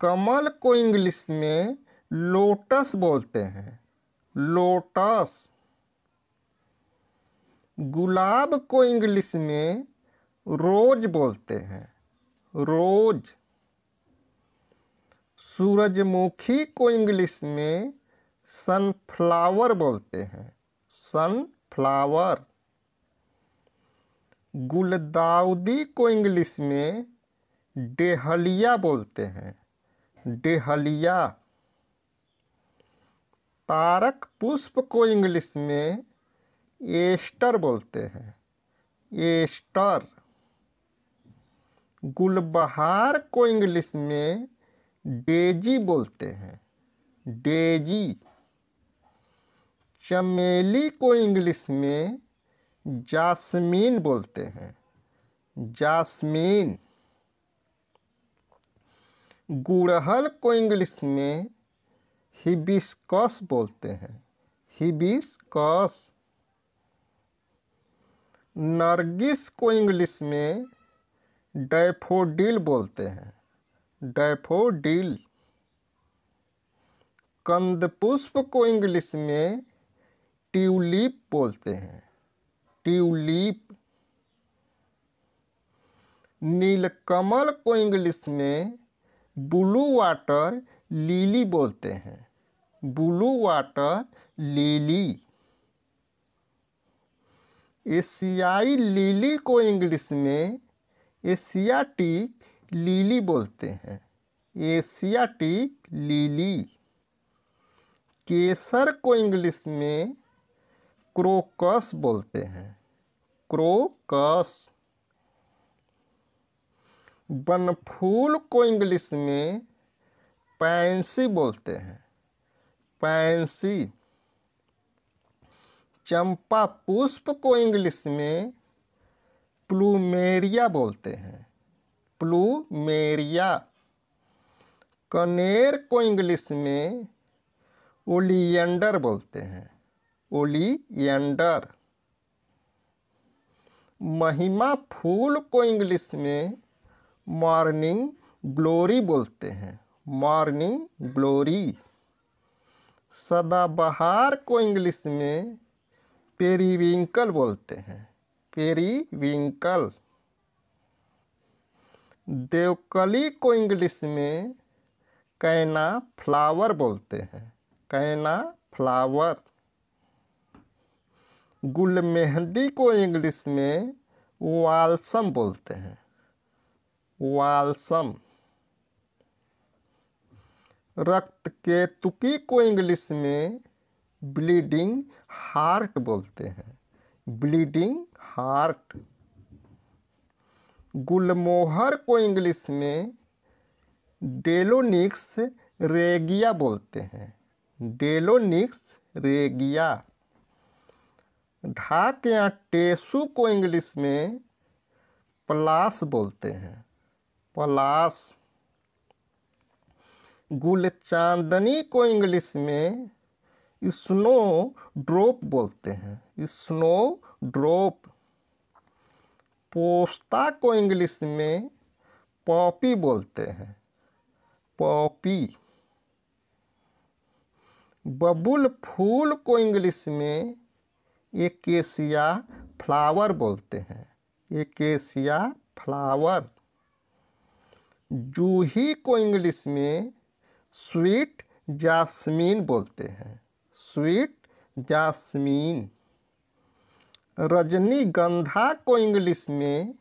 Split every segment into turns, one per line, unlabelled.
कमल को इंग्लिश में लोटस बोलते हैं लोटस गुलाब को इंग्लिश में रोज बोलते हैं रोज सूरजमुखी को इंग्लिश में सनफ्लावर बोलते हैं सनफ्लावर गुलदाउदी को इंग्लिश में डेहलिया बोलते हैं डेहलिया तारक पुष्प को इंग्लिश में एस्टर बोलते हैं एस्टर गुलबहार को इंग्लिश में डेजी बोलते हैं डेजी चमेली को इंग्लिश में जासमीन बोलते हैं जासमीन गुड़हल को इंग्लिश में हिबिस्कस बोलते हैं हिबिस्कस नरगिस को इंग्लिश में डैफोडिल बोलते हैं डैफोडिल कंदपुष्प को इंग्लिश में ट्यूलिप बोलते हैं ट्यूलिप नीलकमल को इंग्लिश में ब्लू वाटर लीली बोलते हैं ब्लू वाटर लीली एशियाई लीली को इंग्लिश में एशियाटिक लीली बोलते हैं एशियाटिक लीली केसर को इंग्लिश में क्रोकस बोलते हैं क्रोकस बनफूल को इंग्लिश में पैंसी बोलते हैं पैंसी चंपा पुष्प को इंग्लिश में प्लूमेरिया बोलते हैं प्लूमेरिया कनेर को इंग्लिश में ओलियंडर बोलते हैं ओलियंडर महिमा फूल को इंग्लिश में मॉर्निंग ग्लोरी बोलते हैं मॉर्निंग ग्लोरी सदाबहार को इंग्लिश में पेरीविंकल बोलते हैं पेरीविंकल देवकली को इंग्लिश में कैना फ्लावर बोलते हैं कैना फ्लावर गुल मेहंदी को इंग्लिश में वालसम बोलते हैं वालसम रक्त के तुकी को इंग्लिश में ब्लीडिंग हार्ट बोलते हैं ब्लीडिंग हार्ट गुलमोहर को इंग्लिश में डेलोनिक्स रेगिया बोलते हैं डेलोनिक्स रेगिया ढाक या टेसू को इंग्लिश में प्लास बोलते हैं गुल गुलचांदनी को इंग्लिश में स्नो ड्रॉप बोलते हैं स्नो ड्रॉप पोस्ता को इंग्लिश में पॉपी बोलते हैं पॉपी बबुल फूल को इंग्लिश में एकेसिया फ्लावर बोलते हैं एकेसिया फ्लावर जूही को इंग्लिश में स्वीट जासमीन बोलते हैं स्वीट जासमीन रजनीगंधा को इंग्लिश में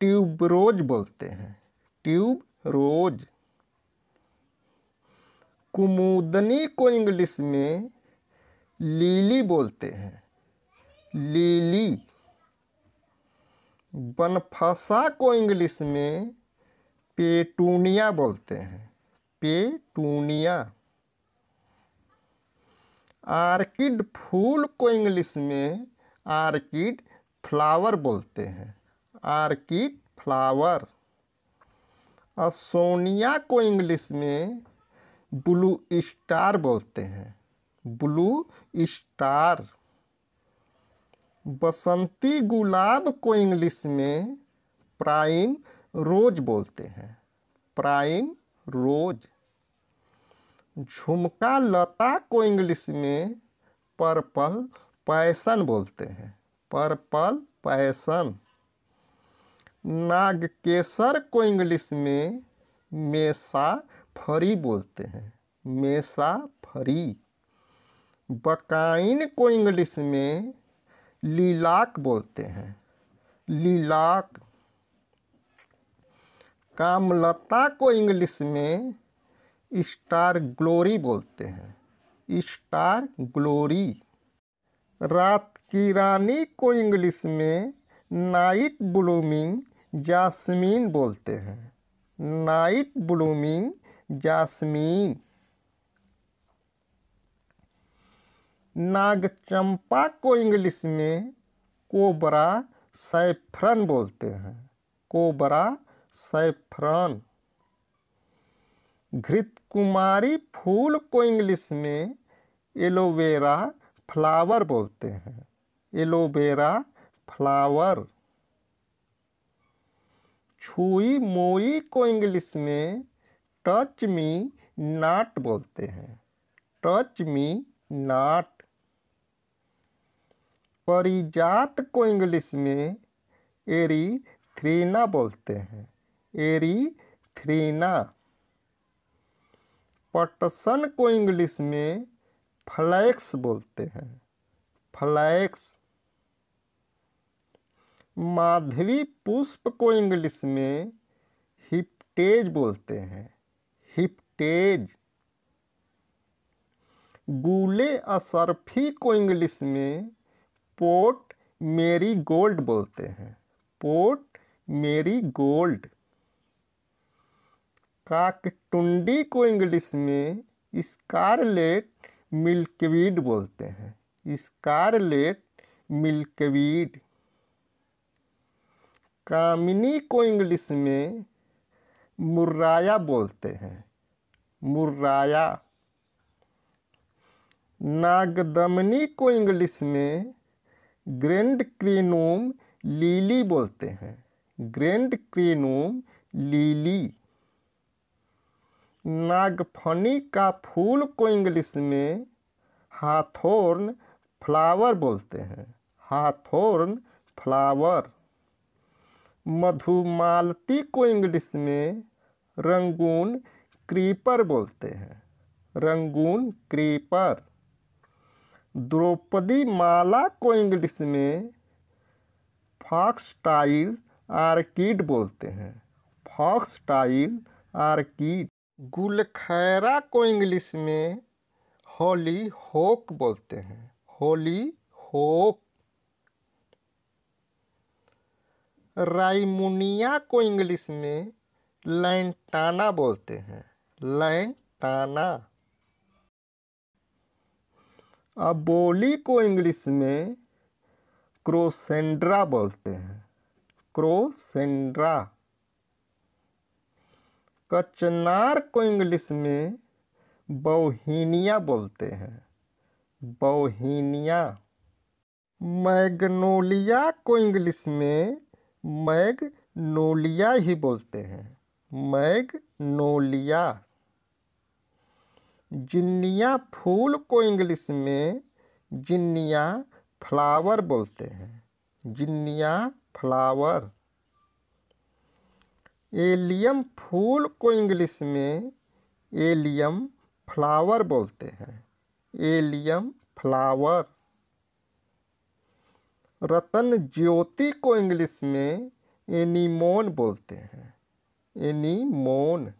ट्यूब रोज बोलते हैं ट्यूब रोज कुमुदनी को इंग्लिश में लीली बोलते हैं लीली बनफसा को इंग्लिश में पेटूनिया बोलते हैं पेटूनिया आर्किड फूल को इंग्लिश में आर्किड फ्लावर बोलते हैं आर्किड फ्लावर और सोनिया को इंग्लिश में ब्लू स्टार बोलते हैं ब्लू स्टार बसंती गुलाब को इंग्लिश में प्राइम रोज बोलते हैं प्राइम रोज झुमका लता को इंग्लिश में पर्पल पैसन बोलते हैं पर्पल पैसन नागकेसर को इंग्लिश में मेसा फरी बोलते हैं मेसा फरी बकाइन को इंग्लिश में लीलाक बोलते हैं लीलाक कामलता को इंग्लिश में स्टार ग्लोरी बोलते हैं स्टार ग्लोरी रात की रानी को इंग्लिश में नाइट ब्लूमिंग जासमीन बोलते हैं नाइट ब्लूमिंग जासमीन नाग चंपा को इंग्लिश में कोबरा सैफ्रन बोलते हैं कोबरा सैफ्रन घृत कुमारी फूल को इंग्लिश में एलोवेरा फ्लावर बोलते हैं एलोवेरा फ्लावर छुई मोई को इंग्लिश में टच मी नाट बोलते हैं टच मी नाट परिजात को इंग्लिश में एरी थ्रीना बोलते हैं एरीथ्रीना पटसन को इंग्लिश में फ्लैक्स बोलते हैं फ्लैक्स माधवी पुष्प को इंग्लिश में हिपटेज बोलते हैं हिपटेज गूले असरफी को इंग्लिश में पोर्ट मेरी गोल्ड बोलते हैं पोर्ट मेरी गोल्ड काकटुंडी को इंग्लिश में स्कारलेट मिल्कवीड बोलते हैं स्कारलेट मिल्कवीड कामिनी को इंग्लिश में मुर्राया बोलते हैं मुर्राया नागदमनी को इंग्लिश में ग्रैंड क्रीनोम लीली बोलते हैं ग्रैंड क्रीनोम लीली नागफनी का फूल को इंग्लिश में हाथोर्न फ्लावर बोलते हैं हाथोर्न फ्लावर मधुमालती को इंग्लिश में रंगून क्रीपर बोलते हैं रंगून क्रीपर द्रौपदी माला को इंग्लिश में फॉक्स टाइल आर्किड बोलते हैं फॉक्स टाइल आर्किड गुलखैरा को इंग्लिश में होली होक बोलते हैं होली होक राइमुनिया को इंग्लिश में लैंटाना बोलते हैं लैंटाना अबोली को इंग्लिश में क्रोसेंड्रा बोलते हैं क्रोसेंड्रा कचनार को इंग्लिश में बौहीनिया बोलते हैं बौहीनिया मैगनोलिया को इंग्लिश में मैगनोलिया ही बोलते हैं मैगनोलिया जिन्निया फूल को इंग्लिश में जिन्निया फ्लावर बोलते हैं जिन्निया फ्लावर एलियम फूल को इंग्लिश में एलियम फ्लावर बोलते हैं एलियम फ्लावर रतन ज्योति को इंग्लिश में एनीमोन बोलते हैं एनीमोन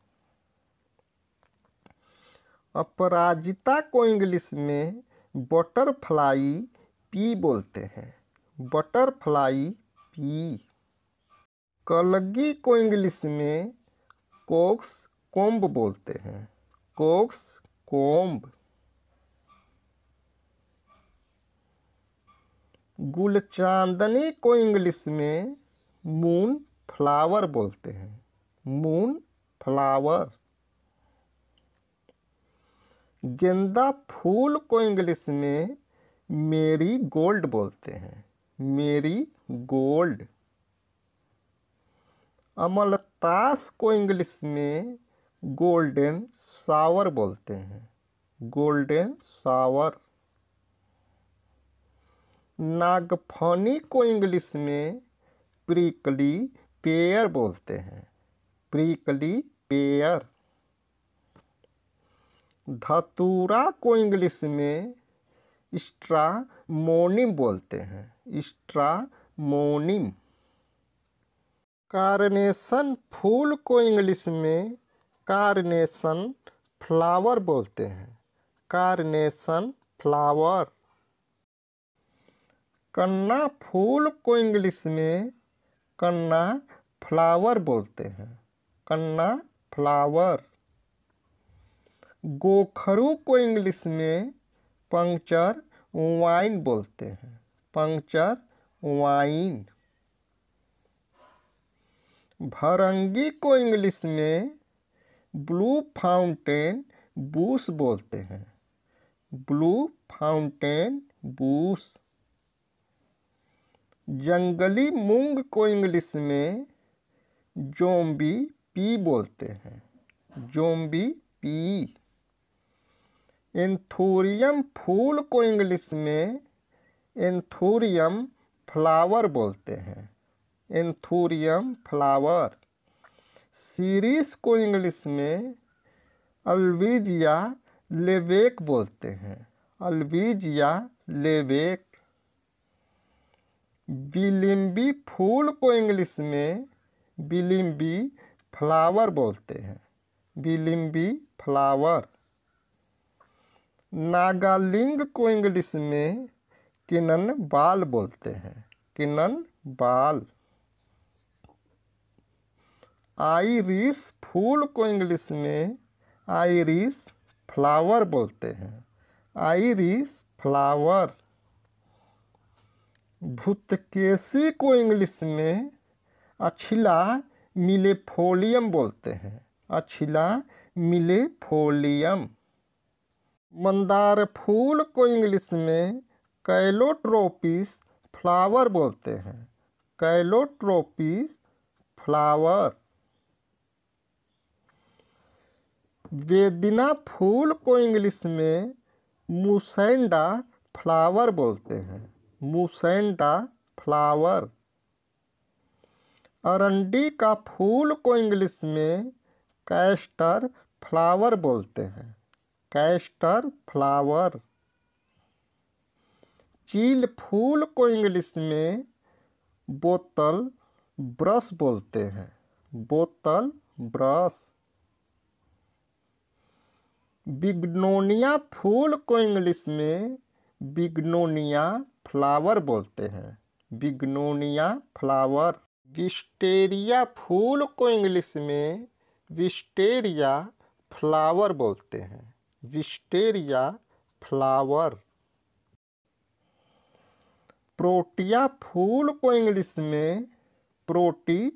अपराजिता को इंग्लिश में बटरफ्लाई पी बोलते हैं बटरफ्लाई पी कलगी को इंग्लिश में कोक्स कोम्ब बोलते हैं कोक्स कोम्ब गुलचांदनी को इंग्लिश में मून फ्लावर बोलते हैं मून फ्लावर गेंदा फूल को इंग्लिश में मेरी गोल्ड बोलते हैं मेरी गोल्ड अमलतास को इंग्लिश में गोल्डन सावर बोलते हैं गोल्डन सावर नागफनी को इंग्लिश में प्रिकली पेयर बोलते हैं प्रिकली पेयर धतूरा को इंग्लिश में स्ट्रामोनिम बोलते हैं स्ट्रामोनिम कार्नेशन फूल को इंग्लिश में कार्नेशन फ्लावर बोलते हैं कार्नेशन फ्लावर कन्ना फूल को इंग्लिश में कन्ना फ्लावर बोलते हैं कन्ना फ्लावर गोखरू को इंग्लिश में पंक्चर वाइन बोलते हैं पंक्चर वाइन भरंगी को इंग्लिश में ब्लू फाउंटेन बूस बोलते हैं ब्लू फाउंटेन बूस जंगली मूंग को इंग्लिश में जोम्बी पी बोलते हैं जोम्बी पी एंथोरियम फूल को इंग्लिश में एंथोरियम फ्लावर बोलते हैं एंथूरियम फ्लावर सीरीस को इंग्लिश में अलवीज या लेवेक बोलते हैं अलवीज या लेवेक बिलिम्बी फूल को इंग्लिश में बिलिम्बी फ्लावर बोलते हैं बिलिम्बी फ्लावर नागालिंग को इंग्लिश में किनन बाल बोलते हैं किनन बाल आइरिस फूल को इंग्लिश में आइरिस फ्लावर बोलते हैं आइरिस फ्लावर भूतकेसी को इंग्लिश में अछिला मिलेफोलियम बोलते हैं अछिला मिलेफोलियम मंदार फूल को इंग्लिश में कैलोट्रोपिस फ्लावर बोलते हैं कैलोट्रोपिस फ्लावर बेदिना फूल को इंग्लिश में मुसेंडा फ्लावर बोलते हैं मुसेंडा फ्लावर अरंडी का फूल को इंग्लिश में कैस्टर फ्लावर बोलते हैं कैस्टर फ्लावर चील फूल को इंग्लिश में बोतल ब्रश बोलते हैं बोतल ब्रश बिग्नोनिया फूल को इंग्लिश में बिग्नोनिया फ्लावर बोलते हैं बिग्नोनिया फ्लावर विस्टेरिया फूल को इंग्लिश में विस्टेरिया फ्लावर बोलते हैं विस्टेरिया फ्लावर प्रोटिया फूल को इंग्लिश में प्रोटी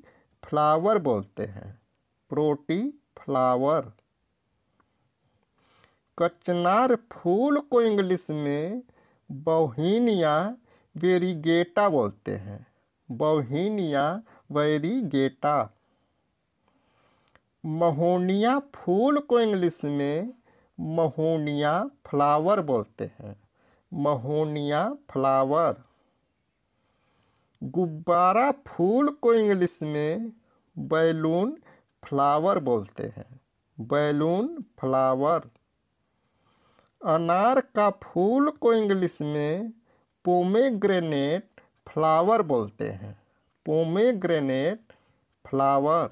फ्लावर बोलते हैं प्रोटी फ्लावर कचनार फूल को इंग्लिश में बौहीन या वेरीगेटा बोलते हैं बौहीन या वेरीगेटा महोनिया फूल को इंग्लिश में महोनिया फ्लावर बोलते हैं महोनिया फ्लावर गुब्बारा फूल को इंग्लिश में बैलून फ्लावर बोलते हैं बैलून फ्लावर अनार का फूल को इंग्लिश में पोमेग्रेनेट फ्लावर बोलते हैं पोमेग्रेनेट फ्लावर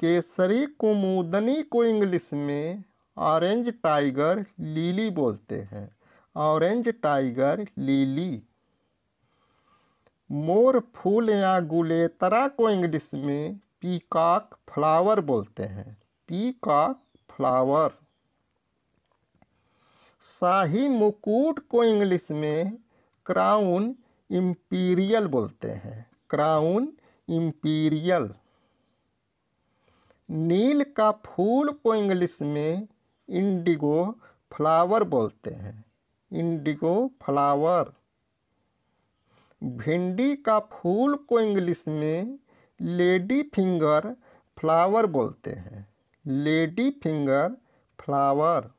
केसरी कुमुदनी को इंग्लिश में ऑरेंज टाइगर लिली बोलते हैं ऑरेंज टाइगर लीली मोर फूल या गुलेतरा को इंग्लिश में पीकॉक फ्लावर बोलते हैं पीकॉक फ्लावर शाही मुकुट को इंग्लिश में क्राउन इम्पीरियल बोलते हैं क्राउन इम्पीरियल नील का फूल को इंग्लिश में इंडिगो फ्लावर बोलते हैं इंडिगो फ्लावर भिंडी का फूल को इंग्लिश में लेडी फिंगर फ्लावर बोलते हैं लेडी फिंगर फ्लावर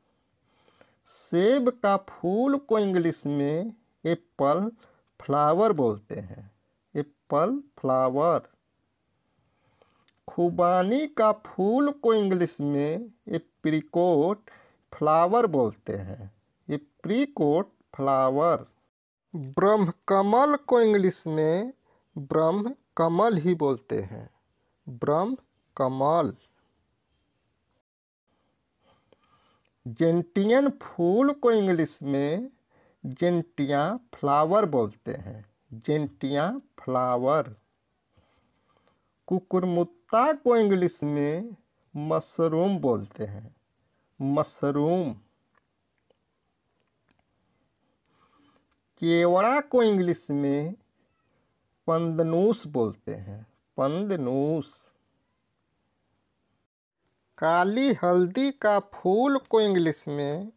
सेब का फूल को इंग्लिश में एप्पल फ्लावर बोलते हैं एप्पल फ्लावर खुबानी का फूल को इंग्लिश में एप्रिकोट फ्लावर बोलते हैं एप्रिकोट फ्लावर ब्रह्म कमल को इंग्लिश में ब्रह्म कमल ही बोलते हैं ब्रह्म कमल जेंटियन फूल को इंग्लिश में जेंटिया फ्लावर बोलते हैं जेंटिया फ्लावर कुकुरमुत्ता को इंग्लिश में मशरूम बोलते हैं मशरूम केवड़ा को इंग्लिश में पंदनूस बोलते हैं पंदनूस काली हल्दी का फूल को इंग्लिश में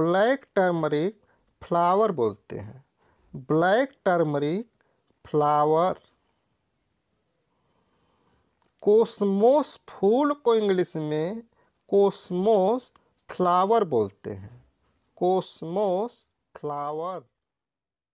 ब्लैक टर्मरिक फ्लावर बोलते हैं ब्लैक टर्मरिक फ्लावर कोस्मोस फूल को इंग्लिश में कोस्मोस फ्लावर बोलते हैं कोस्मोस फ्लावर